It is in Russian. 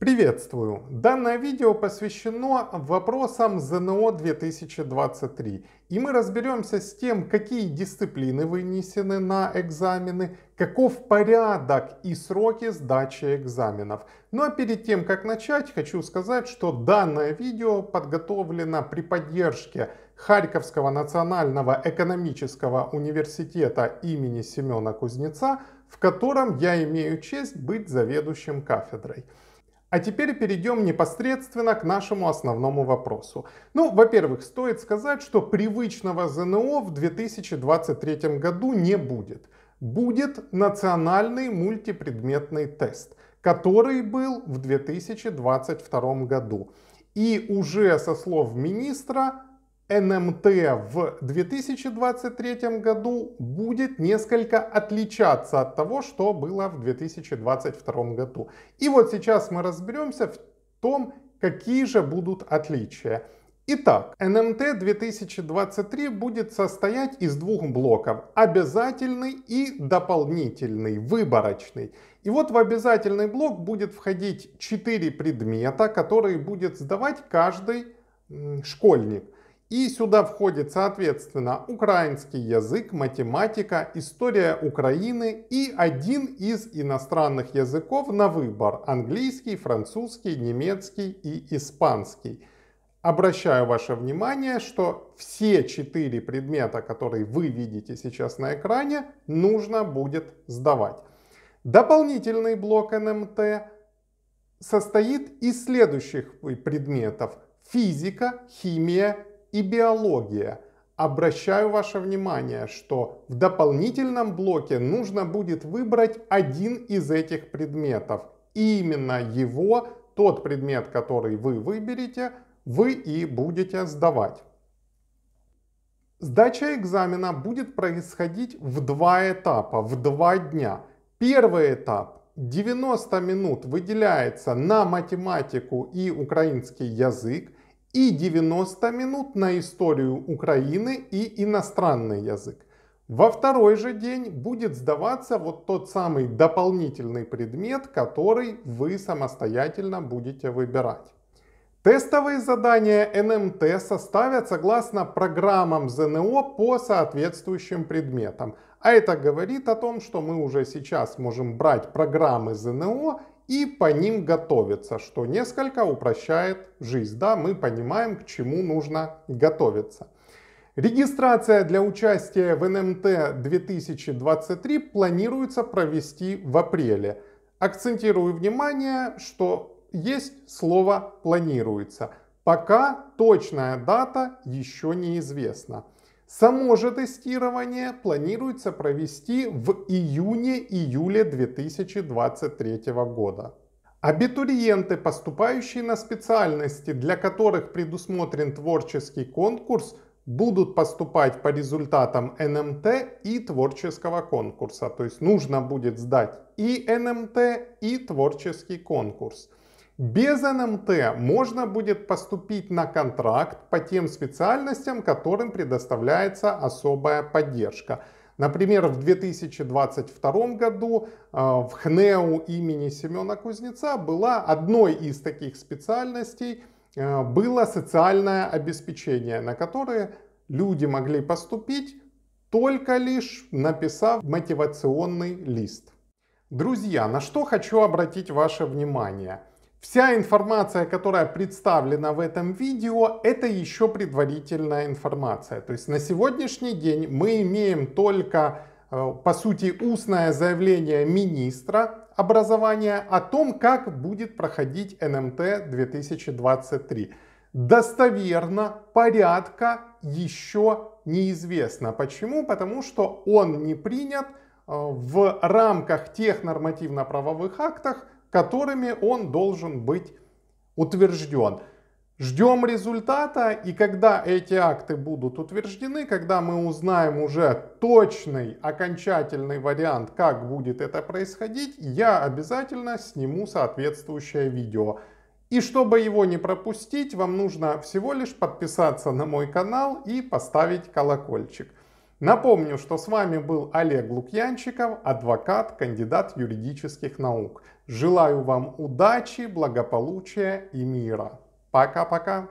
Приветствую! Данное видео посвящено вопросам ЗНО 2023. И мы разберемся с тем, какие дисциплины вынесены на экзамены, каков порядок и сроки сдачи экзаменов. Ну а перед тем, как начать, хочу сказать, что данное видео подготовлено при поддержке Харьковского национального экономического университета имени Семена Кузнеца, в котором я имею честь быть заведующим кафедрой. А теперь перейдем непосредственно к нашему основному вопросу. Ну, во-первых, стоит сказать, что привычного ЗНО в 2023 году не будет. Будет национальный мультипредметный тест, который был в 2022 году. И уже со слов министра НМТ в 2023 году будет несколько отличаться от того, что было в 2022 году. И вот сейчас мы разберемся в том, какие же будут отличия. Итак, НМТ 2023 будет состоять из двух блоков. Обязательный и дополнительный, выборочный. И вот в обязательный блок будет входить 4 предмета, которые будет сдавать каждый школьник – и сюда входит, соответственно, украинский язык, математика, история Украины и один из иностранных языков на выбор – английский, французский, немецкий и испанский. Обращаю ваше внимание, что все четыре предмета, которые вы видите сейчас на экране, нужно будет сдавать. Дополнительный блок НМТ состоит из следующих предметов – физика, химия, и биология. Обращаю ваше внимание, что в дополнительном блоке нужно будет выбрать один из этих предметов. И именно его, тот предмет, который вы выберете, вы и будете сдавать. Сдача экзамена будет происходить в два этапа, в два дня. Первый этап 90 минут выделяется на математику и украинский язык и 90 минут на историю Украины и иностранный язык. Во второй же день будет сдаваться вот тот самый дополнительный предмет, который вы самостоятельно будете выбирать. Тестовые задания НМТ составят согласно программам ЗНО по соответствующим предметам. А это говорит о том, что мы уже сейчас можем брать программы ЗНО и по ним готовиться, что несколько упрощает жизнь. Да, мы понимаем, к чему нужно готовиться. Регистрация для участия в НМТ 2023 планируется провести в апреле. Акцентирую внимание, что есть слово «планируется». Пока точная дата еще неизвестна. Само же тестирование планируется провести в июне-июле 2023 года. Абитуриенты, поступающие на специальности, для которых предусмотрен творческий конкурс, будут поступать по результатам НМТ и творческого конкурса. То есть нужно будет сдать и НМТ, и творческий конкурс. Без НМТ можно будет поступить на контракт по тем специальностям, которым предоставляется особая поддержка. Например, в 2022 году э, в ХНЕУ э имени Семена Кузнеца была одной из таких специальностей э, было социальное обеспечение, на которое люди могли поступить только лишь написав мотивационный лист. Друзья, на что хочу обратить ваше внимание – Вся информация, которая представлена в этом видео, это еще предварительная информация. То есть на сегодняшний день мы имеем только, э, по сути, устное заявление министра образования о том, как будет проходить НМТ 2023. Достоверно порядка еще неизвестно. Почему? Потому что он не принят э, в рамках тех нормативно-правовых актов, которыми он должен быть утвержден. Ждем результата, и когда эти акты будут утверждены, когда мы узнаем уже точный окончательный вариант, как будет это происходить, я обязательно сниму соответствующее видео. И чтобы его не пропустить, вам нужно всего лишь подписаться на мой канал и поставить колокольчик. Напомню, что с вами был Олег Лукьянчиков, адвокат, кандидат юридических наук. Желаю вам удачи, благополучия и мира. Пока-пока.